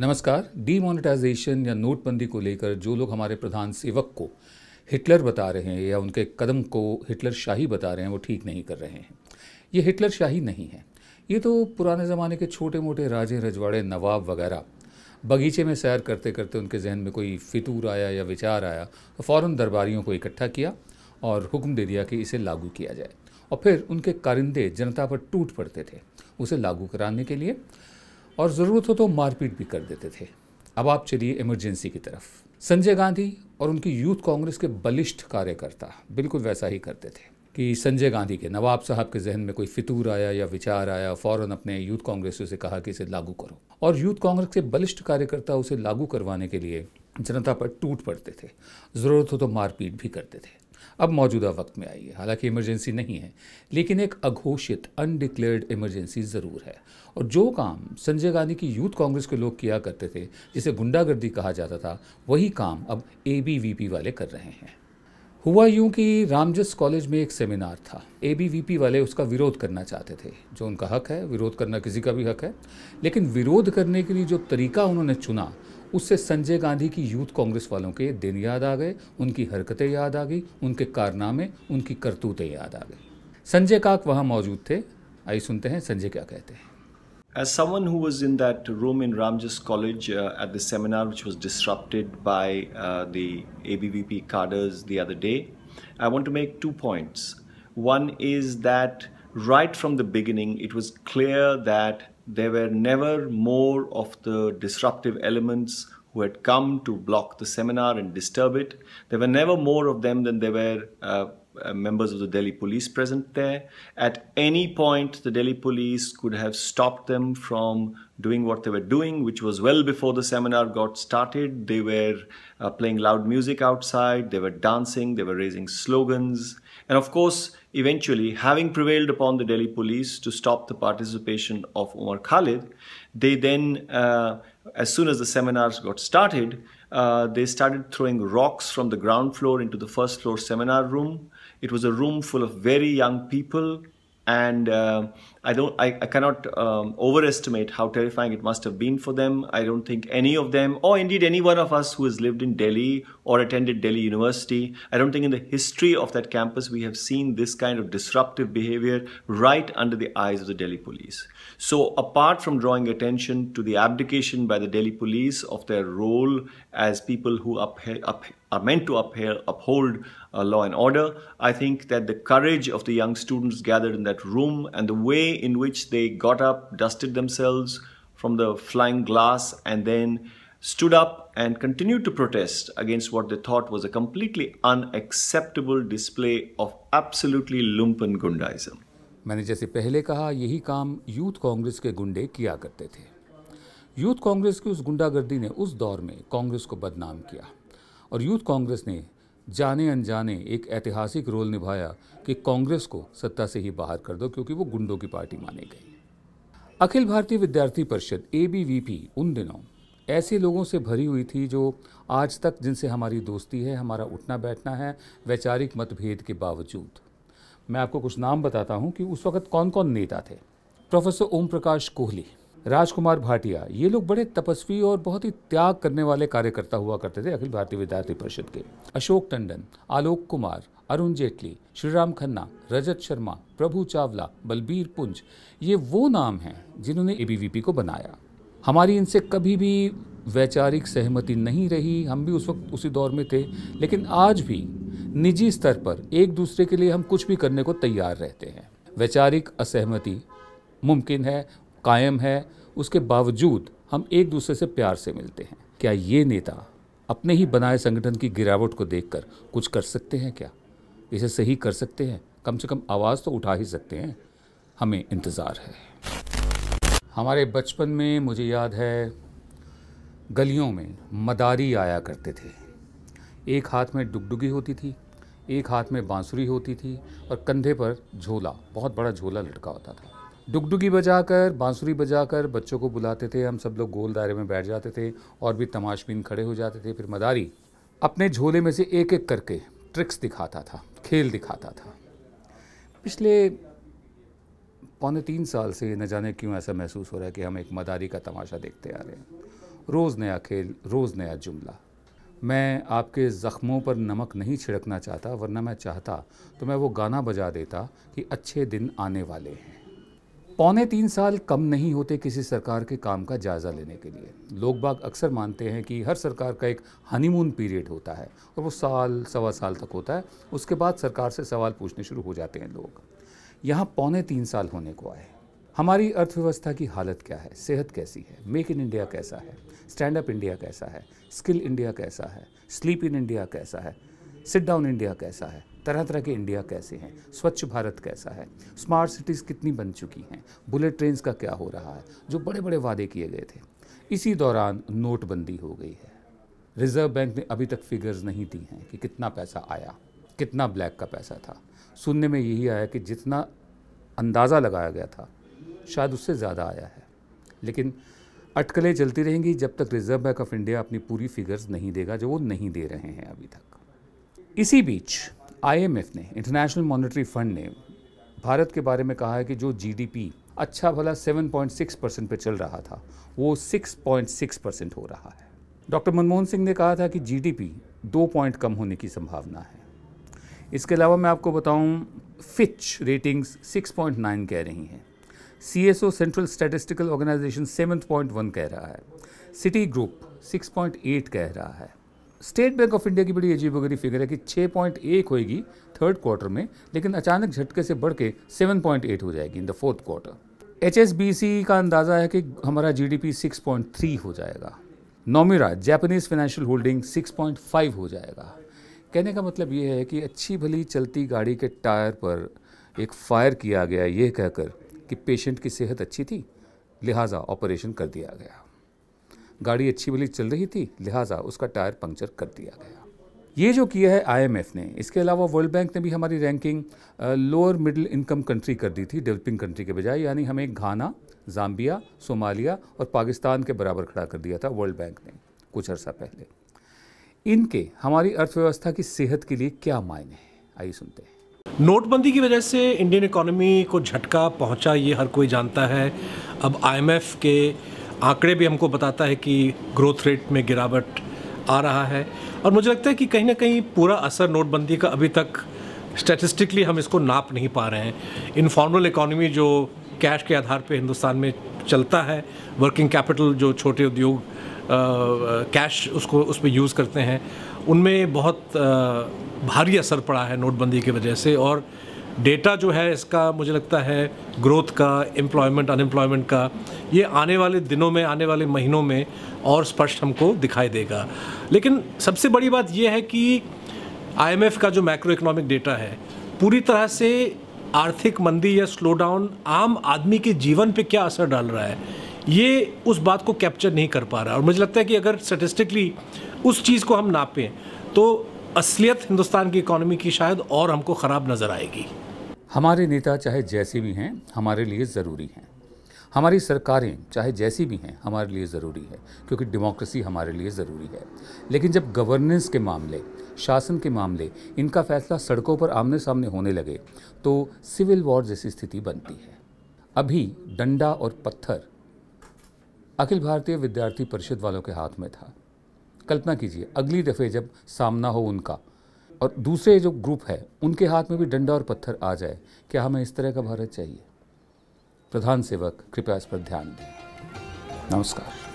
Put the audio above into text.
नमस्कार डीमोनेटाइजेशन या नोटबंदी को लेकर जो लोग हमारे प्रधान सेवक को हिटलर बता रहे हैं या उनके कदम को हिटलर शाही बता रहे हैं वो ठीक नहीं कर रहे हैं ये हिटलर शाही नहीं है ये तो पुराने ज़माने के छोटे मोटे राजे रजवाड़े नवाब वगैरह बगीचे में सैर करते करते उनके जहन में कोई फितूर आया या विचार आया तो फ़ौर दरबारियों को इकट्ठा किया और हुक्म दे दिया कि इसे लागू किया जाए और फिर उनके कारिंदे जनता पर टूट पड़ते थे उसे लागू कराने के लिए और ज़रूरत हो तो मारपीट भी कर देते थे अब आप चलिए इमरजेंसी की तरफ संजय गांधी और उनकी यूथ कांग्रेस के बलिष्ठ कार्यकर्ता बिल्कुल वैसा ही करते थे कि संजय गांधी के नवाब साहब के जहन में कोई फितूर आया या विचार आया फ़ौरन अपने यूथ कांग्रेस से कहा कि इसे लागू करो और यूथ कांग्रेस के बलिष्ठ कार्यकर्ता उसे लागू करवाने के लिए जनता पर टूट पड़ते थे ज़रूरत हो तो मारपीट भी करते थे अब मौजूदा वक्त में आई है हालांकि इमरजेंसी नहीं है लेकिन एक अघोषित अनडिक्लेयर्ड इमरजेंसी ज़रूर है और जो काम संजय गांधी की यूथ कांग्रेस के लोग किया करते थे जिसे गुंडागर्दी कहा जाता था वही काम अब ए वाले कर रहे हैं हुआ यूं कि रामजस कॉलेज में एक सेमिनार था ए वाले उसका विरोध करना चाहते थे जो उनका हक है विरोध करना किसी का भी हक है लेकिन विरोध करने के लिए जो तरीका उन्होंने चुना उससे संजय गांधी की यूथ कांग्रेस वालों के दिन याद आ गए उनकी हरकतें याद आ गई उनके कारनामे उनकी करतूतें याद आ गई संजय काक वहाँ मौजूद थे आइए सुनते हैं संजय क्या कहते हैं As someone who was in that room in Ramjas College uh, at the seminar, which was disrupted by uh, the ABVP cadres the other day, I want to make two points. One is that right from the beginning, it was clear that there were never more of the disruptive elements who had come to block the seminar and disturb it. There were never more of them than there were uh, uh, members of the Delhi police present there. At any point, the Delhi police could have stopped them from doing what they were doing, which was well before the seminar got started. They were uh, playing loud music outside, they were dancing, they were raising slogans. And of course, eventually, having prevailed upon the Delhi police to stop the participation of Umar Khalid, they then, uh, as soon as the seminars got started, uh, they started throwing rocks from the ground floor into the first floor seminar room. It was a room full of very young people, and uh, I don't, I, I cannot um, overestimate how terrifying it must have been for them. I don't think any of them, or indeed any one of us who has lived in Delhi or attended Delhi University, I don't think in the history of that campus we have seen this kind of disruptive behavior right under the eyes of the Delhi police. So apart from drawing attention to the abdication by the Delhi police of their role as people who up, are meant to uphold uh, law and order, I think that the courage of the young students gathered in that room and the way in which they got up, dusted themselves from the flying glass, and then stood up and continued to protest against what they thought was a completely unacceptable display of absolutely lumpen गुंडाइज्म मैंने जैसे पहले कहा यही काम youth Congress के गुंडे किया करते थे यूथ कांग्रेस की उस गुंडागर्दी ने उस दौर में कांग्रेस को बदनाम किया और यूथ कांग्रेस ने जाने अनजाने एक ऐतिहासिक रोल निभाया कि कांग्रेस को सत्ता से ही बाहर कर दो क्योंकि वो गुंडों की पार्टी माने गई अखिल भारतीय विद्यार्थी परिषद ए उन दिनों ऐसे लोगों से भरी हुई थी जो आज तक जिनसे हमारी दोस्ती है हमारा उठना बैठना है वैचारिक मतभेद के बावजूद मैं आपको कुछ नाम बताता हूँ कि उस वक्त कौन कौन नेता थे प्रोफेसर ओम प्रकाश कोहली राजकुमार भाटिया ये लोग बड़े तपस्वी और बहुत ही त्याग करने वाले कार्यकर्ता हुआ करते थे अखिल भारतीय विद्यार्थी परिषद के अशोक टंडन आलोक कुमार अरुण जेटली श्रीराम खन्ना रजत शर्मा प्रभु चावला बलबीर पुंज ये वो नाम हैं जिन्होंने ए को बनाया हमारी इनसे कभी भी वैचारिक सहमति नहीं रही हम भी उस वक्त उसी दौर में थे लेकिन आज भी निजी स्तर पर एक दूसरे के लिए हम कुछ भी करने को तैयार रहते हैं वैचारिक असहमति मुमकिन है कायम है उसके बावजूद हम एक दूसरे से प्यार से मिलते हैं क्या ये नेता अपने ही बनाए संगठन की गिरावट को देखकर कुछ कर सकते हैं क्या इसे सही कर सकते हैं कम से कम आवाज़ तो उठा ही सकते हैं हमें इंतज़ार है हमारे बचपन में मुझे याद है गलियों में मदारी आया करते थे एक हाथ में डुगडुगी होती थी एक हाथ में बांसुरी होती थी और कंधे पर झोला बहुत बड़ा झोला लटका होता था डुगडुगी बजाकर बांसुरी बजाकर बच्चों को बुलाते थे हम सब लोग गोल दायरे में बैठ जाते थे और भी तमाशबीन खड़े हो जाते थे फिर मदारी अपने झोले में से एक एक करके ट्रिक्स दिखाता था खेल दिखाता था पिछले पौने तीन साल से न जाने क्यों ऐसा महसूस हो रहा है कि हम एक मदारी का तमाशा देखते आ रहे हैं रोज़ नया खेल रोज़ नया जुमला मैं आपके ज़ख्मों पर नमक नहीं छिड़कना चाहता वरना मैं चाहता तो मैं वो गाना बजा देता कि अच्छे दिन आने वाले हैं पौने तीन साल कम नहीं होते किसी सरकार के काम का जायज़ा लेने के लिए लोग बाग अक्सर मानते हैं कि हर सरकार का एक हनीमून पीरियड होता है और वो साल सवा साल तक होता है उसके बाद सरकार से सवाल पूछने शुरू हो जाते हैं लोग यहाँ पौने तीन साल होने को आए हमारी अर्थव्यवस्था की हालत क्या है सेहत कैसी है मेक इन इंडिया कैसा है स्टैंड अप इंडिया कैसा है स्किल इंडिया कैसा है स्लीप इन इंडिया कैसा है सिट डाउन इंडिया कैसा है तरह तरह के इंडिया कैसे हैं स्वच्छ भारत कैसा है स्मार्ट सिटीज़ कितनी बन चुकी हैं बुलेट ट्रेन्स का क्या हो रहा है जो बड़े बड़े वादे किए गए थे इसी दौरान नोटबंदी हो गई है रिजर्व बैंक ने अभी तक फिगर्स नहीं दी हैं कि कितना पैसा आया कितना ब्लैक का पैसा था सुनने में यही आया कि जितना अंदाज़ा लगाया गया था शायद उससे ज़्यादा आया है लेकिन अटकलें चलती रहेंगी जब तक रिजर्व बैंक ऑफ इंडिया अपनी पूरी फिगर्स नहीं देगा जो वो नहीं दे रहे हैं अभी तक इसी बीच आईएमएफ ने इंटरनेशनल मॉनेटरी फंड ने भारत के बारे में कहा है कि जो जीडीपी अच्छा भला 7.6 परसेंट पर चल रहा था वो 6.6 परसेंट हो रहा है डॉक्टर मनमोहन सिंह ने कहा था कि जीडीपी दो पॉइंट कम होने की संभावना है इसके अलावा मैं आपको बताऊं फिच रेटिंग्स 6.9 कह रही हैं C S O Central Statistical Organisation seven point one कह रहा है सिटी ग्रुप एट कह रहा है स्टेट बैंक ऑफ इंडिया की बड़ी अजीब वगैरह फिगर है कि 6.1 होएगी थर्ड क्वार्टर में लेकिन अचानक झटके से बढ़ के 7.8 हो जाएगी इन द फोर्थ क्वार्टर एच का अंदाज़ा है कि हमारा पॉइंट थ्री हो जाएगा नोमिरा जैपनीज फाइनेंशियल होल्डिंग 6.5 हो जाएगा कहने का मतलब ये है कि अच्छी भली चलती गाड़ी के टायर पर एक फायर किया गया ये कहकर कि पेशेंट की सेहत अच्छी थी लिहाजा ऑपरेशन कर दिया गया गाड़ी अच्छी भली चल रही थी लिहाजा उसका टायर पंक्चर कर दिया गया ये जो किया है आईएमएफ ने इसके अलावा वर्ल्ड बैंक ने भी हमारी ranking lower middle income country कर दी थी डेवलपिंग कंट्री के बजाय यानी हमें घाना जाम्बिया सोमालिया और पाकिस्तान के बराबर खड़ा कर दिया था वर्ल्ड बैंक ने कुछ अर्सा पहले इनके हमारी अर्थव्यवस्था की सेहत के लिए क्या मायने हैं आइए सुनते हैं नोटबंदी की वजह से इंडियन इकोनॉमी को झटका पहुंचा ये हर कोई जानता है अब आईएमएफ के आंकड़े भी हमको बताता है कि ग्रोथ रेट में गिरावट आ रहा है और मुझे लगता है कि कहीं ना कहीं पूरा असर नोटबंदी का अभी तक स्टैटिस्टिकली हम इसको नाप नहीं पा रहे हैं इनफॉर्मल इकोनॉमी जो कैश के आधार पे हिंदुस्तान में चलता है वर्किंग कैपिटल जो छोटे उद्योग कैश उसको उस पर यूज़ करते हैं उनमें बहुत आ, भारी असर पड़ा है नोटबंदी की वजह से और डेटा जो है इसका मुझे लगता है ग्रोथ का एम्प्लॉयमेंट अनएम्प्लॉयमेंट का ये आने वाले दिनों में आने वाले महीनों में और स्पष्ट हमको दिखाई देगा लेकिन सबसे बड़ी बात यह है कि आईएमएफ का जो मैक्रो इकोनॉमिक डेटा है पूरी तरह से आर्थिक मंदी या स्लो डाउन आम आदमी के जीवन पे क्या असर डाल रहा है ये उस बात को कैप्चर नहीं कर पा रहा और मुझे लगता है कि अगर स्टेटिस्टिकली उस चीज़ को हम नापें तो असलियत हिंदुस्तान की इकोनॉमी की शायद और हमको ख़राब नज़र आएगी हमारे नेता चाहे जैसे भी हैं हमारे लिए ज़रूरी हैं हमारी सरकारें चाहे जैसी भी हैं हमारे लिए ज़रूरी है क्योंकि डेमोक्रेसी हमारे लिए ज़रूरी है लेकिन जब गवर्नेंस के मामले शासन के मामले इनका फैसला सड़कों पर आमने सामने होने लगे तो सिविल वॉर जैसी स्थिति बनती है अभी डंडा और पत्थर अखिल भारतीय विद्यार्थी परिषद वालों के हाथ में था कल्पना कीजिए अगली दफ़े जब सामना हो उनका और दूसरे जो ग्रुप है उनके हाथ में भी डंडा और पत्थर आ जाए क्या हमें इस तरह का भारत चाहिए प्रधान सेवक कृपया इस पर ध्यान दें नमस्कार